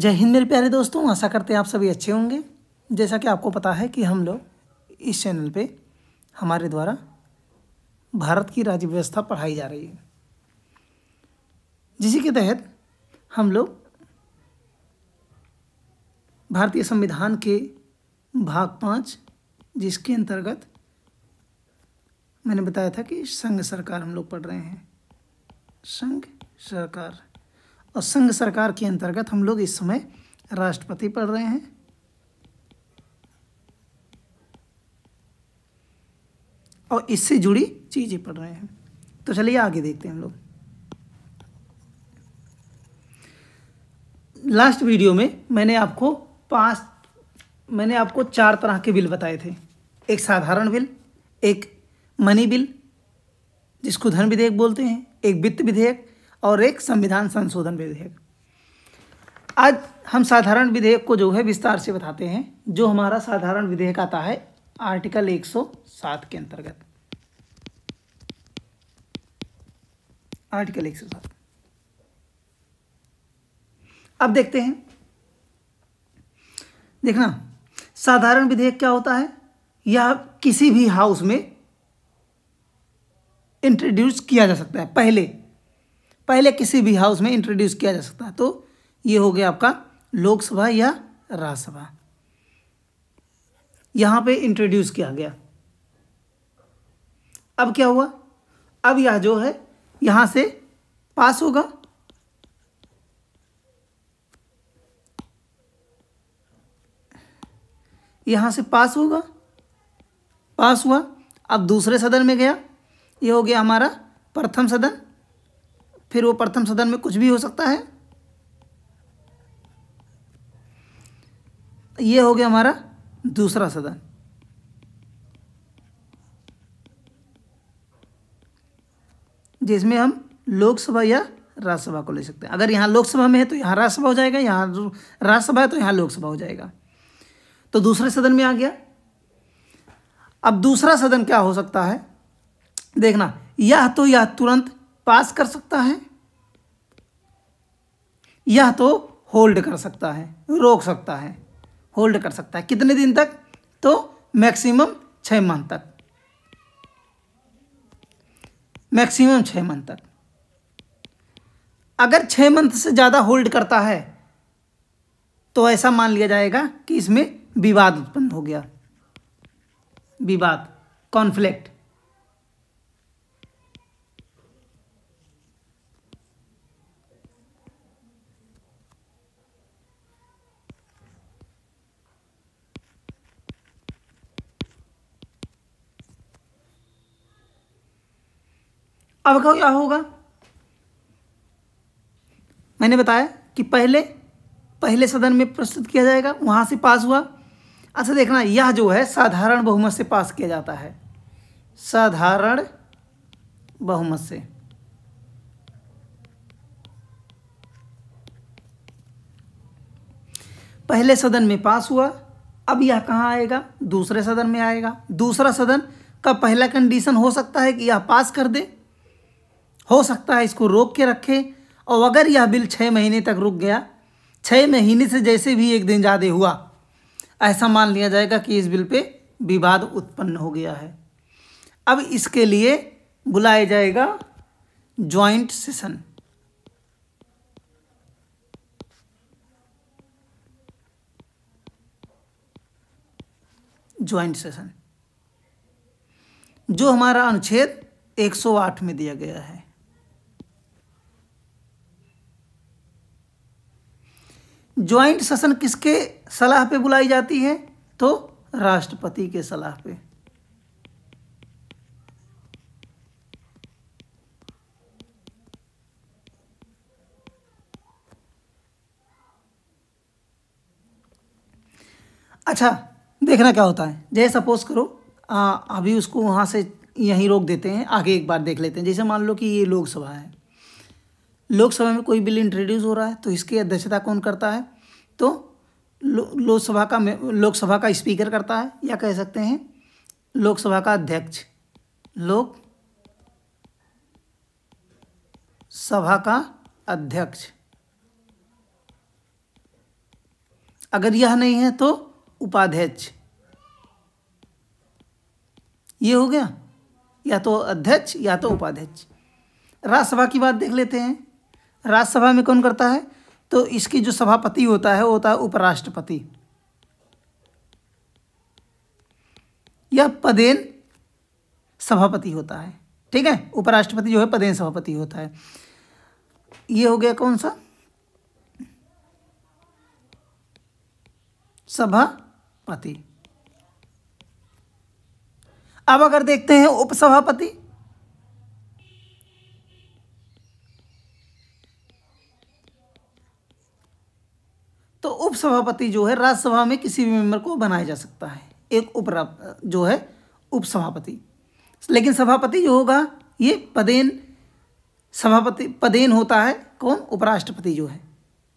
जय हिंद मेरे प्यारे दोस्तों आशा करते हैं आप सभी अच्छे होंगे जैसा कि आपको पता है कि हम लोग इस चैनल पे हमारे द्वारा भारत की राज्य व्यवस्था पढ़ाई जा रही है जिसी के तहत हम लोग भारतीय संविधान के भाग पाँच जिसके अंतर्गत मैंने बताया था कि संघ सरकार हम लोग पढ़ रहे हैं संघ सरकार और संघ सरकार के अंतर्गत हम लोग इस समय राष्ट्रपति पढ़ रहे हैं और इससे जुड़ी चीज़ें पढ़ रहे हैं तो चलिए आगे देखते हैं हम लोग लास्ट वीडियो में मैंने आपको पांच मैंने आपको चार तरह के बिल बताए थे एक साधारण बिल एक मनी बिल जिसको धन विधेयक बोलते हैं एक वित्त विधेयक और एक संविधान संशोधन विधेयक आज हम साधारण विधेयक को जो है विस्तार से बताते हैं जो हमारा साधारण विधेयक आता है आर्टिकल 107 के अंतर्गत आर्टिकल 107 अब देखते हैं देखना साधारण विधेयक क्या होता है यह किसी भी हाउस में इंट्रोड्यूस किया जा सकता है पहले पहले किसी भी हाउस में इंट्रोड्यूस किया जा सकता है तो ये हो गया आपका लोकसभा या राज्यसभा यहाँ पे इंट्रोड्यूस किया गया अब क्या हुआ अब यह जो है यहाँ से पास होगा यहाँ से पास होगा पास हुआ अब दूसरे सदन में गया ये हो गया हमारा प्रथम सदन फिर वो प्रथम सदन में कुछ भी हो सकता है ये हो गया हमारा दूसरा सदन जिसमें हम लोकसभा या राज्यसभा को ले सकते हैं अगर यहाँ लोकसभा में है तो यहाँ राज्यसभा हो जाएगा यहाँ राज्यसभा है तो यहाँ लोकसभा हो जाएगा तो दूसरे सदन में आ गया अब दूसरा सदन क्या हो सकता है देखना यह तो यह तुरंत पास कर सकता है यह तो होल्ड कर सकता है रोक सकता है होल्ड कर सकता है कितने दिन तक तो मैक्सिमम छः मंथ तक मैक्सिमम छः मंथ तक अगर छः मंथ से ज़्यादा होल्ड करता है तो ऐसा मान लिया जाएगा कि इसमें विवाद उत्पन्न हो गया विवाद कॉन्फ्लिक्ट अब कहो क्या होगा मैंने बताया कि पहले पहले सदन में प्रस्तुत किया जाएगा वहां से पास हुआ अच्छा देखना यह जो है साधारण बहुमत से पास किया जाता है साधारण बहुमत से पहले सदन में पास हुआ अब यह कहाँ आएगा दूसरे सदन में आएगा दूसरा सदन का पहला कंडीशन हो सकता है कि यह पास कर दे हो सकता है इसको रोक के रखें और अगर यह बिल छः महीने तक रुक गया छः महीने से जैसे भी एक दिन ज़्यादा हुआ ऐसा मान लिया जाएगा कि इस बिल पे विवाद उत्पन्न हो गया है अब इसके लिए बुलाया जाएगा ज्वाइंट सेशन ज्वाइंट सेशन जो हमारा अनुच्छेद 108 में दिया गया है ज्वाइंट सेशन किसके सलाह पे बुलाई जाती है तो राष्ट्रपति के सलाह पे अच्छा देखना क्या होता है जैसे सपोज करो आ, अभी उसको वहां से यहीं रोक देते हैं आगे एक बार देख लेते हैं जैसे मान लो कि ये लोकसभा है लोकसभा में कोई बिल इंट्रोड्यूस हो रहा है तो इसकी अध्यक्षता कौन करता है तो लोकसभा का लोकसभा का स्पीकर करता है या कह सकते हैं लोकसभा का अध्यक्ष लोक सभा का अध्यक्ष अगर यह नहीं है तो उपाध्यक्ष ये हो गया या तो अध्यक्ष या तो उपाध्यक्ष राज्यसभा की बात देख लेते हैं राज्यसभा में कौन करता है तो इसकी जो सभापति होता है वो होता है उपराष्ट्रपति यह पदेन सभापति होता है ठीक है उपराष्ट्रपति जो है पदेन सभापति होता है ये हो गया कौन सा सभापति अब अगर देखते हैं उपसभापति उपसभापति जो है राज्यसभा में किसी भी मेंबर को बनाया जा सकता है एक उप जो है उपसभापति लेकिन सभापति जो होगा ये पदेन सभापति पदेन होता है कौन उपराष्ट्रपति जो है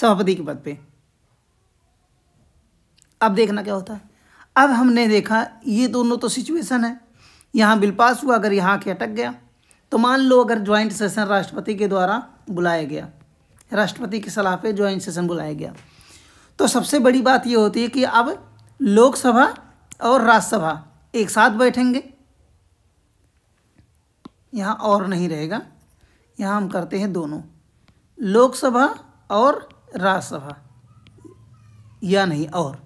सभापति के पद पे अब देखना क्या होता है अब हमने देखा ये दोनों तो सिचुएशन है यहाँ बिल पास हुआ अगर यहाँ के अटक गया तो मान लो अगर ज्वाइंट सेशन राष्ट्रपति के द्वारा बुलाया गया राष्ट्रपति की सलाह पे ज्वाइंट सेशन बुलाया गया तो सबसे बड़ी बात ये होती है कि अब लोकसभा और राज्यसभा एक साथ बैठेंगे यहाँ और नहीं रहेगा यहाँ हम करते हैं दोनों लोकसभा और राज्यसभा या नहीं और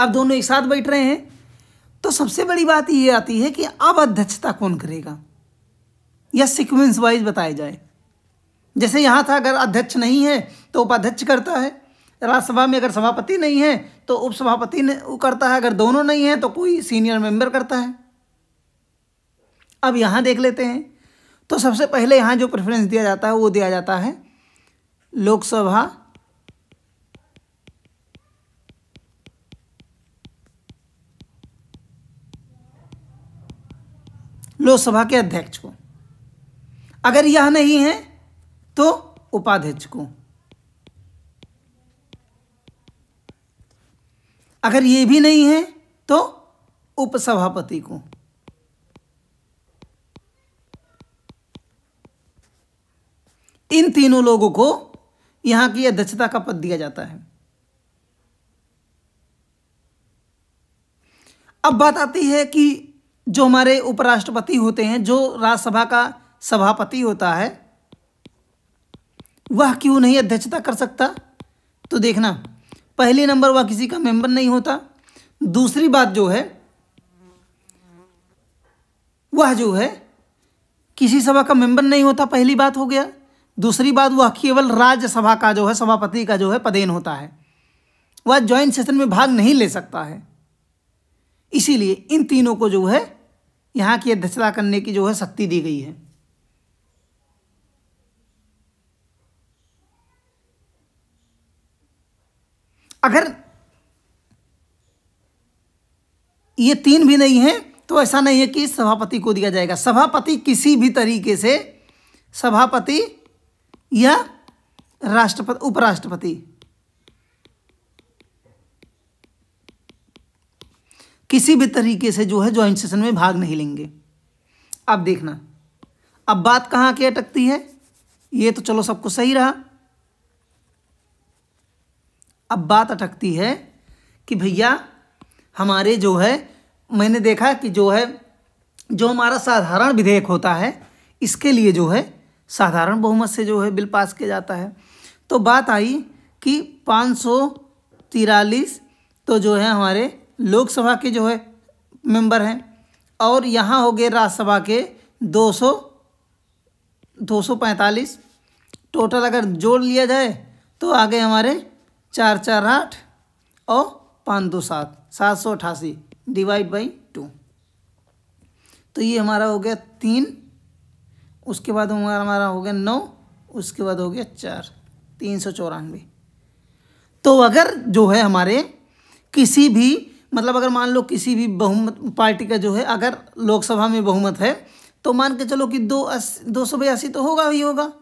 अब दोनों एक साथ बैठ रहे हैं तो सबसे बड़ी बात ये आती है कि अब अध्यक्षता कौन करेगा या सिक्वेंस वाइज बताया जाए जैसे यहाँ था अगर अध्यक्ष नहीं है तो उपाध्यक्ष करता है राज्यसभा में अगर सभापति नहीं है तो उपसभापति ने करता है अगर दोनों नहीं है तो कोई सीनियर मेंबर करता है अब यहाँ देख लेते हैं तो सबसे पहले यहाँ जो प्रेफरेंस दिया जाता है वो दिया जाता है लोकसभा लोकसभा के अध्यक्ष को अगर यह नहीं है तो उपाध्यक्ष को अगर ये भी नहीं है तो उपसभापति को इन तीनों लोगों को यहां की अध्यक्षता का पद दिया जाता है अब बात आती है कि जो हमारे उपराष्ट्रपति होते हैं जो राज्यसभा का सभापति होता है वह क्यों नहीं अध्यक्षता कर सकता तो देखना पहले नंबर वह किसी का मेंबर नहीं होता दूसरी बात जो है वह जो है किसी सभा का मेंबर नहीं होता पहली बात हो गया दूसरी बात वह केवल राज्यसभा का जो है सभापति का जो है पदेन होता है वह ज्वाइंट सेशन में भाग नहीं ले सकता है इसीलिए इन तीनों को जो है यहाँ की अध्यक्षता करने की जो है शक्ति दी गई है अगर ये तीन भी नहीं है तो ऐसा नहीं है कि सभापति को दिया जाएगा सभापति किसी भी तरीके से सभापति या राष्ट्रपति उपराष्ट्रपति किसी भी तरीके से जो है ज्वाइंट सेशन में भाग नहीं लेंगे अब देखना अब बात कहाँ की अटकती है ये तो चलो सब कुछ सही रहा अब बात अटकती है कि भैया हमारे जो है मैंने देखा कि जो है जो हमारा साधारण विधेयक होता है इसके लिए जो है साधारण बहुमत से जो है बिल पास किया जाता है तो बात आई कि पाँच सौ तिरालीस तो जो है हमारे लोकसभा के जो है मेंबर हैं और यहाँ हो गए राज्यसभा के दो सौ दो सौ पैंतालीस टोटल अगर जोड़ लिया जाए तो आ गए हमारे चार चार आठ और पाँच दो सात सात सौ अठासी डिवाइड बाई टू तो ये हमारा हो गया तीन उसके बाद हमारा हमारा हो गया नौ उसके बाद हो गया चार तीन सौ चौरानवे तो अगर जो है हमारे किसी भी मतलब अगर मान लो किसी भी बहुमत पार्टी का जो है अगर लोकसभा में बहुमत है तो मान के चलो कि दो अस, दो सौ बयासी तो होगा ही होगा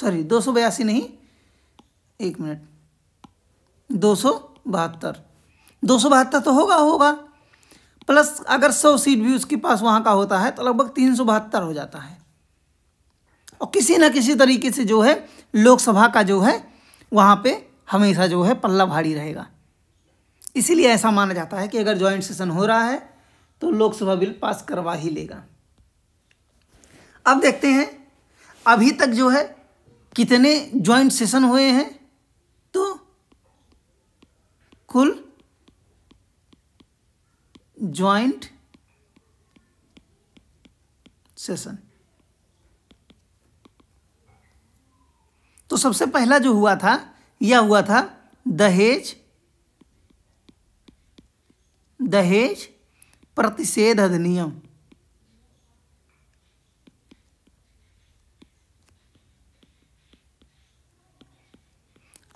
सॉरी दो सौ बयासी नहीं एक मिनट दो सौ बहत्तर दो सौ बहत्तर तो होगा होगा प्लस अगर सौ सीट भी उसके पास वहाँ का होता है तो लगभग तीन सौ बहत्तर हो जाता है और किसी न किसी तरीके से जो है लोकसभा का जो है वहाँ पे हमेशा जो है पल्ला भारी रहेगा इसीलिए ऐसा माना जाता है कि अगर ज्वाइंट सेशन हो रहा है तो लोकसभा बिल पास करवा ही लेगा अब देखते हैं अभी तक जो है कितने ज्वाइंट सेशन हुए हैं तो कुल ज्वाइंट सेशन तो सबसे पहला जो हुआ था यह हुआ था दहेज दहेज प्रतिषेध अधिनियम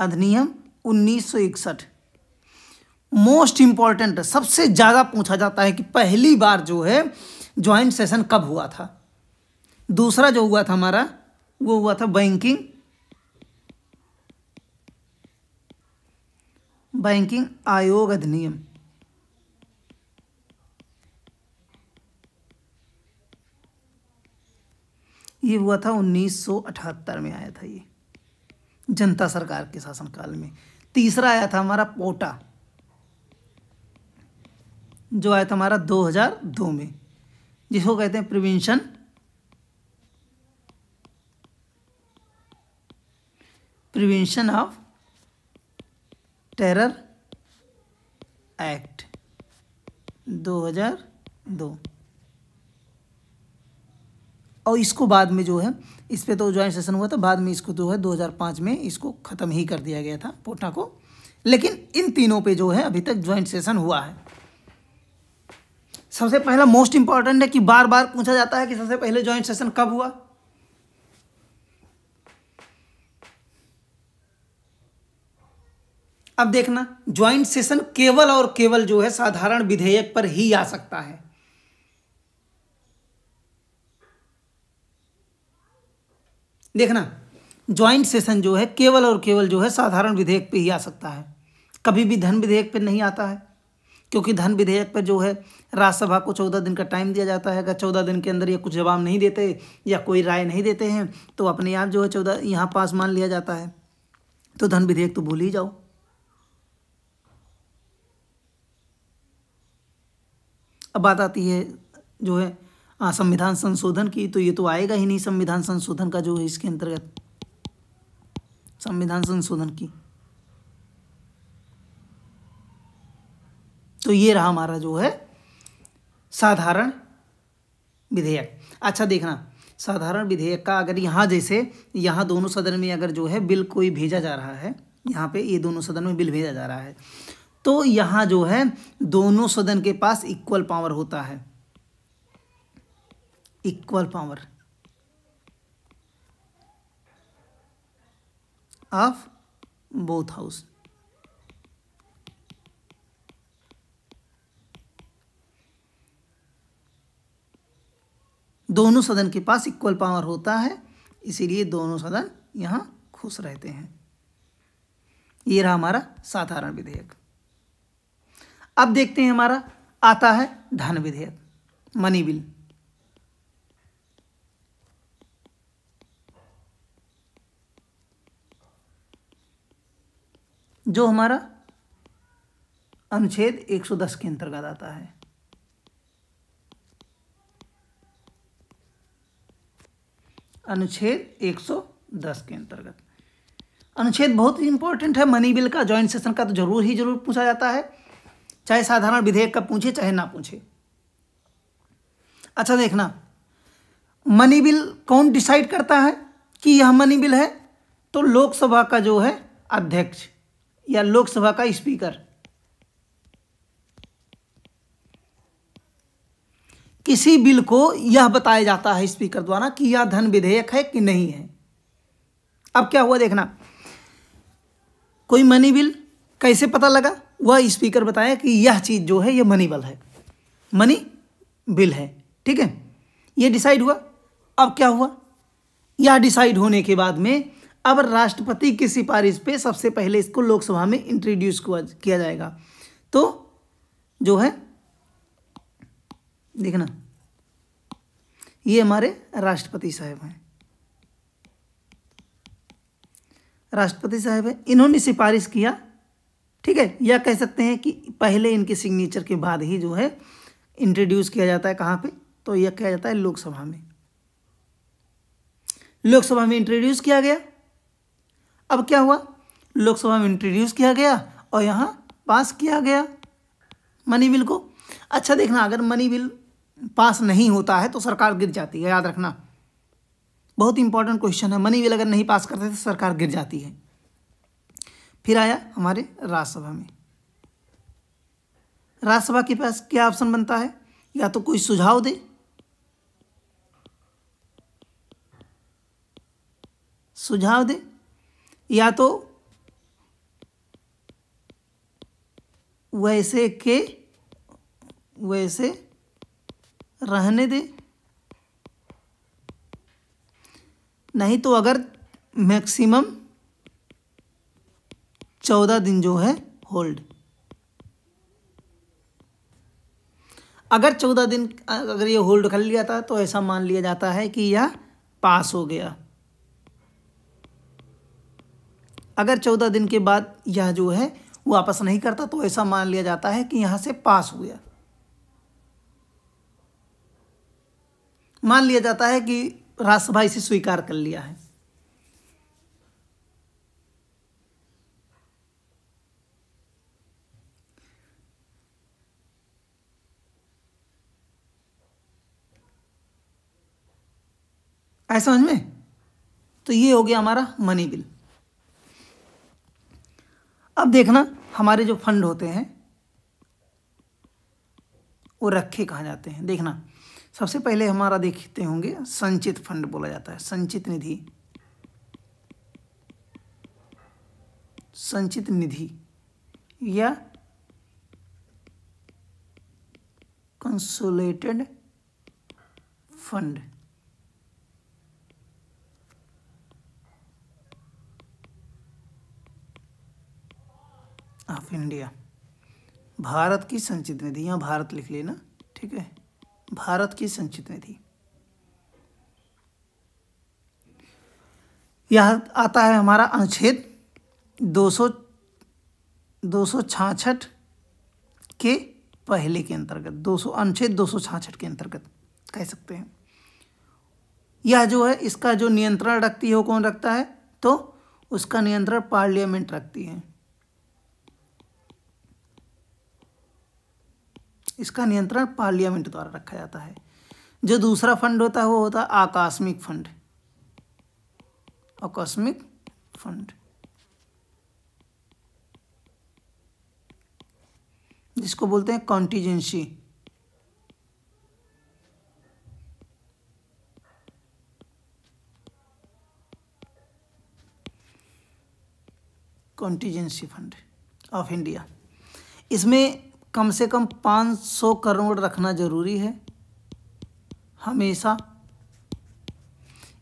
अधिनियम 1961 मोस्ट इंपॉर्टेंट सबसे ज़्यादा पूछा जाता है कि पहली बार जो है ज्वाइंट सेशन कब हुआ था दूसरा जो हुआ था हमारा वो हुआ था बैंकिंग बैंकिंग आयोग अधिनियम ये हुआ था 1978 में आया था ये जनता सरकार के शासनकाल में तीसरा आया था हमारा पोटा जो आया था हमारा 2002 में जिसको कहते हैं prevention prevention of terror act 2002 और इसको बाद में जो है इस पर तो ज्वाइंट सेशन हुआ था बाद में इसको जो तो है 2005 में इसको ख़त्म ही कर दिया गया था पोटा को लेकिन इन तीनों पे जो है अभी तक ज्वाइंट सेशन हुआ है सबसे पहला मोस्ट इंपॉर्टेंट है कि बार बार पूछा जाता है कि सबसे पहले ज्वाइंट सेशन कब हुआ अब देखना ज्वाइंट सेशन केवल और केवल जो है साधारण विधेयक पर ही आ सकता है देखना ज्वाइंट सेशन जो है केवल और केवल जो है साधारण विधेयक पे ही आ सकता है कभी भी धन विधेयक पे नहीं आता है क्योंकि धन विधेयक पर जो है राज्यसभा को चौदह दिन का टाइम दिया जाता है अगर चौदह दिन के अंदर ये कुछ जवाब नहीं देते या कोई राय नहीं देते हैं तो अपने आप जो है चौदह यहाँ पास मान लिया जाता है तो धन विधेयक तो भूल ही जाओ अब बात आती है जो है हाँ, संविधान संशोधन की तो ये तो आएगा ही नहीं संविधान संशोधन का जो है इसके अंतर्गत संविधान संशोधन की तो ये रहा हमारा जो है साधारण विधेयक अच्छा देखना साधारण विधेयक का अगर यहाँ जैसे यहाँ दोनों सदन में अगर जो है बिल कोई भेजा जा रहा है यहाँ पे ये दोनों सदन में बिल भेजा जा रहा है तो यहाँ जो है दोनों सदन के पास इक्वल पावर होता है equal power of both house दोनों सदन के पास इक्वल पावर होता है इसीलिए दोनों सदन यहां खुश रहते हैं ये रहा हमारा साधारण विधेयक अब देखते हैं हमारा आता है धन विधेयक मनी बिल जो हमारा अनुच्छेद 110 के अंतर्गत आता है अनुच्छेद 110 के अंतर्गत अनुच्छेद बहुत ही इंपॉर्टेंट है मनी बिल का ज्वाइंट सेशन का तो जरूर ही जरूर पूछा जाता है चाहे साधारण विधेयक का पूछे चाहे ना पूछे अच्छा देखना मनी बिल कौन डिसाइड करता है कि यह मनी बिल है तो लोकसभा का जो है अध्यक्ष या लोकसभा का स्पीकर किसी बिल को यह बताया जाता है स्पीकर द्वारा कि यह धन विधेयक है कि नहीं है अब क्या हुआ देखना कोई मनी बिल कैसे पता लगा वह स्पीकर बताया कि यह चीज़ जो है यह मनी बल है मनी बिल है ठीक है यह डिसाइड हुआ अब क्या हुआ यह डिसाइड होने के बाद में अब राष्ट्रपति की सिफारिश पे सबसे पहले इसको लोकसभा में इंट्रोड्यूस किया जाएगा तो जो है देखना ये हमारे राष्ट्रपति साहब हैं राष्ट्रपति साहब हैं इन्होंने सिफारिश किया ठीक है या कह सकते हैं कि पहले इनके सिग्नेचर के बाद ही जो है इंट्रोड्यूस किया जाता है कहां पे तो यह किया जाता है लोकसभा में लोकसभा में इंट्रोड्यूस किया गया अब क्या हुआ लोकसभा में इंट्रोड्यूस किया गया और यहाँ पास किया गया मनी बिल को अच्छा देखना अगर मनी बिल पास नहीं होता है तो सरकार गिर जाती है याद रखना बहुत इंपॉर्टेंट क्वेश्चन है मनी बिल अगर नहीं पास करते तो सरकार गिर जाती है फिर आया हमारे राज्यसभा में राज्यसभा के पास क्या ऑप्शन बनता है या तो कोई सुझाव दे सुझाव दे या तो वैसे के वैसे रहने दे नहीं तो अगर मैक्सिमम चौदह दिन जो है होल्ड अगर चौदह दिन अगर ये होल्ड कर लिया था तो ऐसा मान लिया जाता है कि यह पास हो गया अगर चौदह दिन के बाद यह जो है वापस नहीं करता तो ऐसा मान लिया जाता है कि यहाँ से पास हुआ मान लिया जाता है कि राज्यसभा इसे स्वीकार कर लिया है ऐसा समझ में तो ये हो गया हमारा मनी बिल अब देखना हमारे जो फंड होते हैं वो रखे कहा जाते हैं देखना सबसे पहले हमारा देखते होंगे संचित फंड बोला जाता है संचित निधि संचित निधि या consolidated fund of India Bharat की संचित निधि यहाँ भारत लिख लेना ठीक है भारत की संचित निधि यह आता है हमारा अनुच्छेद दो सौ छाछठ के पहले के अंतर्गत दो सौ अनुच्छेद दो सौ छाछठ के अंतर्गत कह सकते हैं यह जो है इसका जो नियंत्रण रखती है वो कौन रखता है तो उसका नियंत्रण पार्लियामेंट रखती है इसका नियंत्रण पार्लियामेंट द्वारा रखा जाता है जो दूसरा फंड होता है वो होता है आकस्मिक फंड आकस्मिक फंड जिसको बोलते हैं contingency contingency fund of India इसमें कम से कम 500 करोड़ रखना ज़रूरी है हमेशा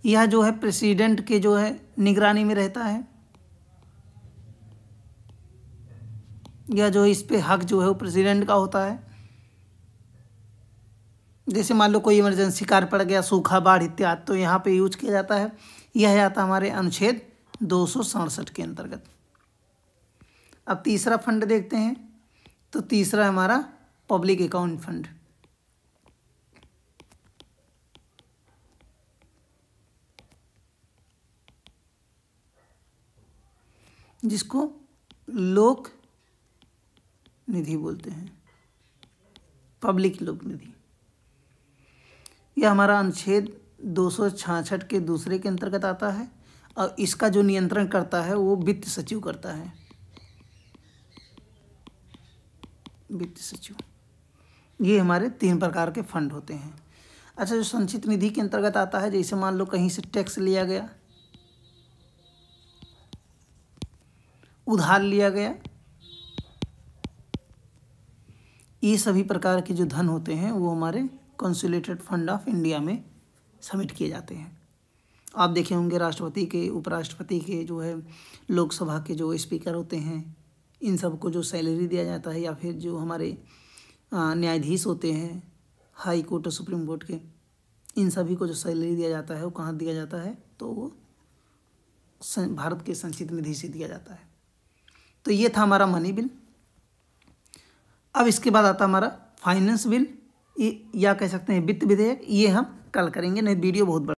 यह जो है प्रेसिडेंट के जो है निगरानी में रहता है या जो इस पे हक जो है वो प्रेसिडेंट का होता है जैसे मान लो कोई इमरजेंसी कार पड़ गया सूखा बाढ़ इत्यादि तो यहाँ पे यूज किया जाता है यह आता हमारे अनुच्छेद दो के अंतर्गत अब तीसरा फंड देखते हैं तो तीसरा हमारा पब्लिक अकाउंट फंड जिसको लोक निधि बोलते हैं पब्लिक लोक निधि यह हमारा अनुच्छेद दो के दूसरे के अंतर्गत आता है और इसका जो नियंत्रण करता है वो वित्त सचिव करता है वित्त सचिव ये हमारे तीन प्रकार के फंड होते हैं अच्छा जो संचित निधि के अंतर्गत आता है जैसे मान लो कहीं से टैक्स लिया गया उधार लिया गया ये सभी प्रकार के जो धन होते हैं वो हमारे कंसुलेटेड फंड ऑफ इंडिया में सबमिट किए जाते हैं आप देखे होंगे राष्ट्रपति के उपराष्ट्रपति के जो है लोकसभा के जो स्पीकर होते हैं इन सब को जो सैलरी दिया जाता है या फिर जो हमारे न्यायाधीश होते हैं हाई कोर्ट और सुप्रीम कोर्ट के इन सभी को जो सैलरी दिया जाता है वो कहाँ दिया जाता है तो वो भारत के संचित निधि से दिया जाता है तो ये था हमारा मनी बिल अब इसके बाद आता हमारा फाइनेंस बिल ये या कह सकते हैं वित्त विधेयक ये हम कल करेंगे नहीं वीडियो बहुत बड़ा